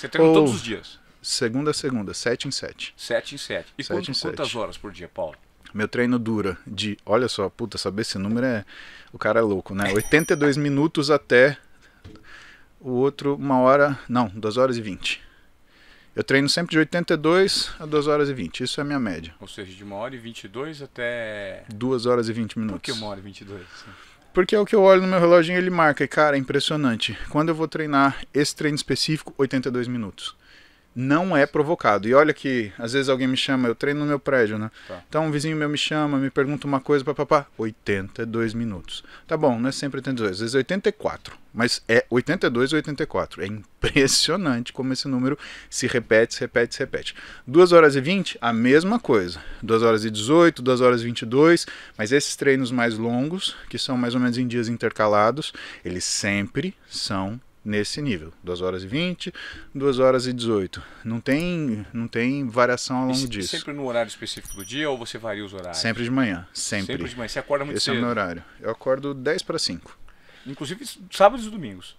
Você treina Ou... todos os dias? Segunda a segunda, sete em sete. Sete em sete. E sete quanto, em sete. quantas horas por dia, Paulo? Meu treino dura de, olha só, puta, saber esse número é. O cara é louco, né? 82 minutos até o outro, uma hora. Não, 2 horas e 20. Eu treino sempre de 82 a 2 horas e 20. Isso é a minha média. Ou seja, de 1 hora e 22 até. 2 horas e 20 minutos. Por que 1 hora e 22? Assim? Porque é o que eu olho no meu relógio e ele marca. E, cara, é impressionante. Quando eu vou treinar esse treino específico, 82 minutos não é provocado. E olha que às vezes alguém me chama, eu treino no meu prédio, né? Tá. Então um vizinho meu me chama, me pergunta uma coisa, papapá, 82 minutos. Tá bom, não é sempre 82, às vezes 84, é mas é 82 ou 84. É impressionante como esse número se repete, se repete, se repete. 2 horas e 20, a mesma coisa. 2 horas e 18, 2 horas e 22, mas esses treinos mais longos, que são mais ou menos em dias intercalados, eles sempre são nesse nível, 2 horas e 20, 2 horas e 18. Não tem, não tem variação ao longo e disso. Sempre no horário específico do dia ou você varia os horários? Sempre de manhã, sempre. Sempre de manhã, você acorda muito Esse cedo. Esse é o meu horário. Eu acordo 10 para 5. Inclusive sábados e domingos.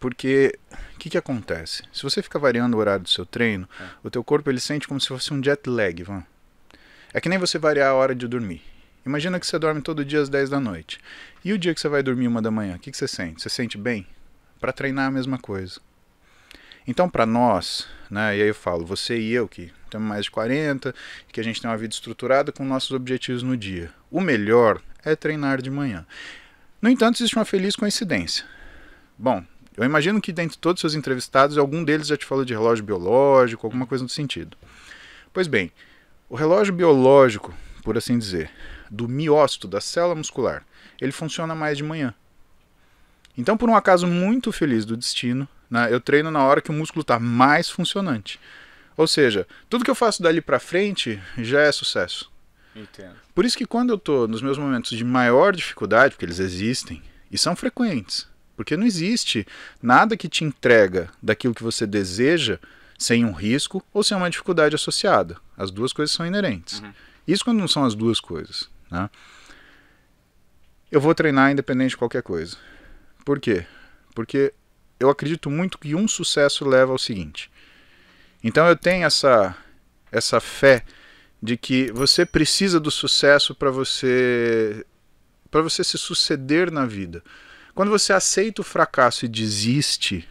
Porque o que, que acontece? Se você fica variando o horário do seu treino, é. o teu corpo ele sente como se fosse um jet lag, vão. É que nem você variar a hora de dormir. Imagina que você dorme todo dia às 10 da noite. E o dia que você vai dormir uma da manhã, o que, que você sente? Você sente bem? para treinar a mesma coisa. Então, para nós, né, e aí eu falo, você e eu que temos mais de 40, que a gente tem uma vida estruturada com nossos objetivos no dia, o melhor é treinar de manhã. No entanto, existe uma feliz coincidência. Bom, eu imagino que dentre todos os seus entrevistados, algum deles já te falou de relógio biológico, alguma coisa do sentido. Pois bem, o relógio biológico, por assim dizer, do miócito da célula muscular, ele funciona mais de manhã. Então, por um acaso muito feliz do destino, né, eu treino na hora que o músculo está mais funcionante. Ou seja, tudo que eu faço dali para frente já é sucesso. Entendo. Por isso que quando eu estou nos meus momentos de maior dificuldade, porque eles existem e são frequentes, porque não existe nada que te entrega daquilo que você deseja sem um risco ou sem uma dificuldade associada. As duas coisas são inerentes. Uhum. Isso quando não são as duas coisas. Né? Eu vou treinar independente de qualquer coisa. Por quê? Porque eu acredito muito que um sucesso leva ao seguinte. Então eu tenho essa essa fé de que você precisa do sucesso para você para você se suceder na vida. Quando você aceita o fracasso e desiste,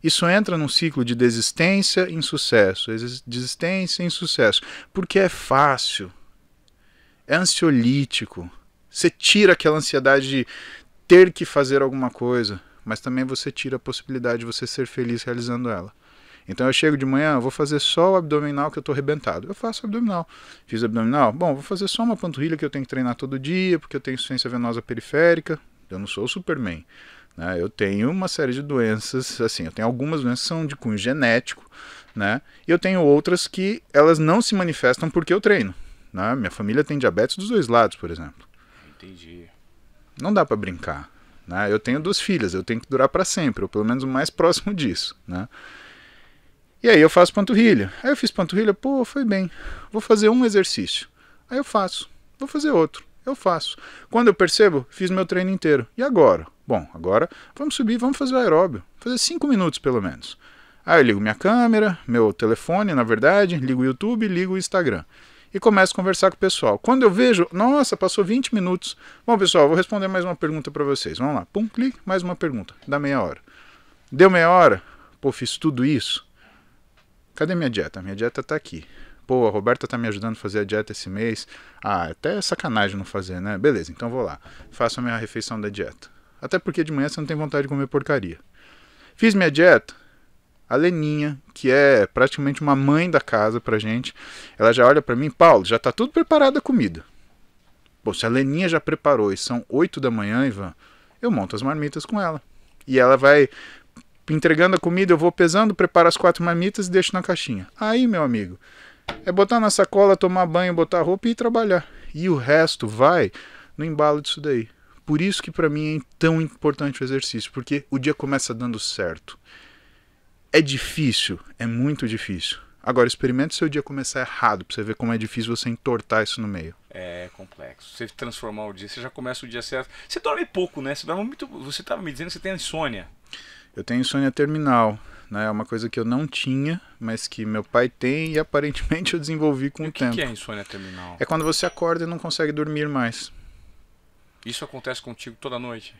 isso entra num ciclo de desistência em sucesso, desistência em sucesso, porque é fácil. É ansiolítico. Você tira aquela ansiedade de ter que fazer alguma coisa, mas também você tira a possibilidade de você ser feliz realizando ela. Então eu chego de manhã, vou fazer só o abdominal que eu estou arrebentado. Eu faço abdominal. Fiz abdominal? Bom, vou fazer só uma panturrilha que eu tenho que treinar todo dia, porque eu tenho insuficiência venosa periférica. Eu não sou o Superman. Né? Eu tenho uma série de doenças, assim, eu tenho algumas doenças que são de cunho genético, né? E eu tenho outras que elas não se manifestam porque eu treino. Né? Minha família tem diabetes dos dois lados, por exemplo. Entendi. Não dá para brincar. Né? Eu tenho duas filhas, eu tenho que durar para sempre, ou pelo menos o mais próximo disso. Né? E aí eu faço panturrilha. Aí eu fiz panturrilha, pô, foi bem. Vou fazer um exercício. Aí eu faço. Vou fazer outro. Eu faço. Quando eu percebo, fiz meu treino inteiro. E agora? Bom, agora vamos subir, vamos fazer o aeróbio. Fazer cinco minutos pelo menos. Aí eu ligo minha câmera, meu telefone, na verdade, ligo o YouTube, ligo o Instagram e começo a conversar com o pessoal. Quando eu vejo, nossa, passou 20 minutos. Bom, pessoal, vou responder mais uma pergunta para vocês. Vamos lá. Pum, clique, mais uma pergunta. Dá meia hora. Deu meia hora? Pô, fiz tudo isso. Cadê minha dieta? Minha dieta está aqui. Pô, a Roberta está me ajudando a fazer a dieta esse mês. Ah, é até é sacanagem não fazer, né? Beleza, então vou lá. Faço a minha refeição da dieta. Até porque de manhã você não tem vontade de comer porcaria. Fiz minha dieta? A Leninha, que é praticamente uma mãe da casa pra gente, ela já olha para mim, Paulo, já tá tudo preparado a comida. Bom, se a Leninha já preparou e são oito da manhã, Ivan, eu monto as marmitas com ela. E ela vai entregando a comida, eu vou pesando, preparo as quatro marmitas e deixo na caixinha. Aí, meu amigo, é botar na sacola, tomar banho, botar roupa e ir trabalhar. E o resto vai no embalo disso daí. Por isso que para mim é tão importante o exercício, porque o dia começa dando certo. É difícil, é muito difícil. Agora, experimente seu dia começar errado, pra você ver como é difícil você entortar isso no meio. É complexo. Você transformar o dia, você já começa o dia certo. Você dorme pouco, né? Você dorme muito. Você estava me dizendo que você tem insônia. Eu tenho insônia terminal, né? É uma coisa que eu não tinha, mas que meu pai tem e aparentemente eu desenvolvi com e o, o que tempo. O que é insônia terminal? É quando você acorda e não consegue dormir mais. Isso acontece contigo toda noite?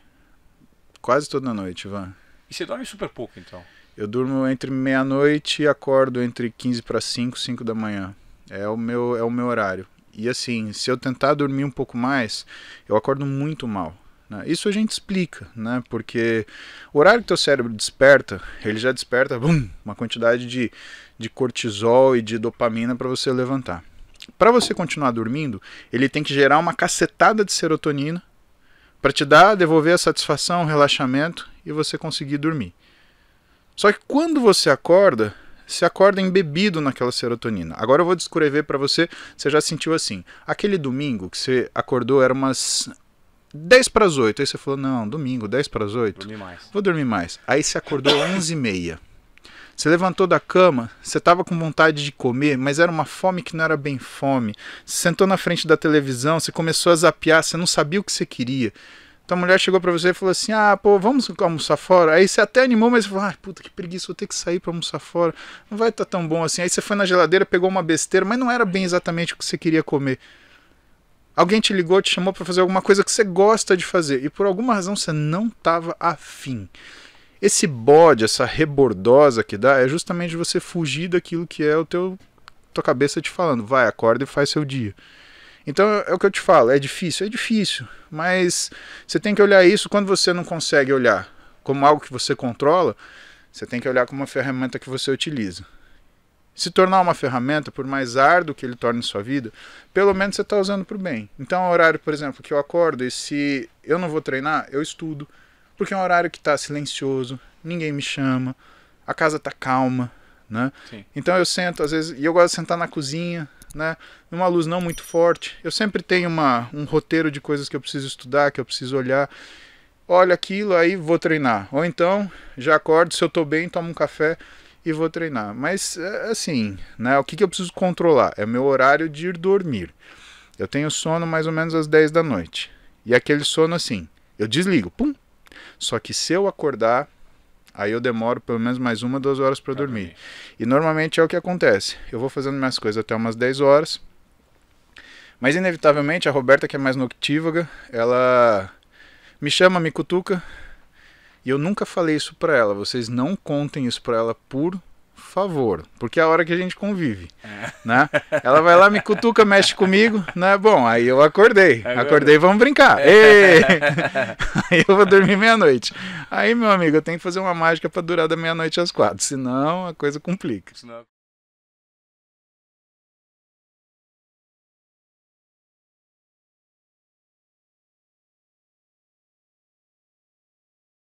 Quase toda noite, Ivan. E você dorme super pouco, então? Eu durmo entre meia-noite e acordo entre 15 para 5, 5 da manhã. É o meu é o meu horário. E assim, se eu tentar dormir um pouco mais, eu acordo muito mal. Né? Isso a gente explica, né? Porque o horário que teu cérebro desperta, ele já desperta bum, uma quantidade de, de cortisol e de dopamina para você levantar. Para você continuar dormindo, ele tem que gerar uma cacetada de serotonina para te dar, devolver a satisfação, o relaxamento e você conseguir dormir. Só que quando você acorda, se acorda embebido naquela serotonina. Agora eu vou descrever para você, você já sentiu assim. Aquele domingo que você acordou era umas 10 para as 8. Aí você falou: "Não, domingo, 10 para as 8. Dormi mais. Vou dormir mais". Aí você acordou 11 e meia. Você levantou da cama, você estava com vontade de comer, mas era uma fome que não era bem fome. Você sentou na frente da televisão, você começou a zapear, você não sabia o que você queria tua mulher chegou para você e falou assim: ah, pô, vamos almoçar fora. Aí você até animou, mas falou: ah, puta que preguiça, vou ter que sair para almoçar fora. Não vai estar tá tão bom assim. Aí você foi na geladeira, pegou uma besteira, mas não era bem exatamente o que você queria comer. Alguém te ligou, te chamou para fazer alguma coisa que você gosta de fazer e por alguma razão você não tava afim. Esse bode, essa rebordosa que dá, é justamente você fugir daquilo que é o teu tua cabeça te falando: vai, acorda e faz seu dia. Então é, é o que eu te falo, é difícil, é difícil, mas você tem que olhar isso quando você não consegue olhar como algo que você controla, você tem que olhar como uma ferramenta que você utiliza. Se tornar uma ferramenta, por mais árduo que ele torne sua vida, pelo menos você está usando para o bem. Então, é um horário, por exemplo, que eu acordo e se eu não vou treinar, eu estudo, porque é um horário que está silencioso, ninguém me chama, a casa está calma, né? Então eu sento, às vezes, e eu gosto de sentar na cozinha, né? Uma luz não muito forte. Eu sempre tenho uma, um roteiro de coisas que eu preciso estudar, que eu preciso olhar. Olha aquilo, aí vou treinar. Ou então, já acordo, se eu estou bem, tomo um café e vou treinar. Mas, é, assim, né? O que, que eu preciso controlar? É meu horário de ir dormir. Eu tenho sono mais ou menos às 10 da noite. E aquele sono assim, eu desligo, pum. Só que se eu acordar, Aí eu demoro pelo menos mais uma, duas horas para dormir. E normalmente é o que acontece. Eu vou fazendo minhas coisas até umas 10 horas. Mas inevitavelmente a Roberta, que é mais noctívaga, ela me chama, me cutuca. E eu nunca falei isso para ela. Vocês não contem isso para ela por favor, porque é a hora que a gente convive, é. né? Ela vai lá, me cutuca, mexe comigo, né? Bom, aí eu acordei, é Agora... acordei, vamos brincar. É. aí eu vou dormir meia-noite. Aí, meu amigo, eu tenho que fazer uma mágica para durar da meia-noite às quatro, senão a coisa complica. Senão...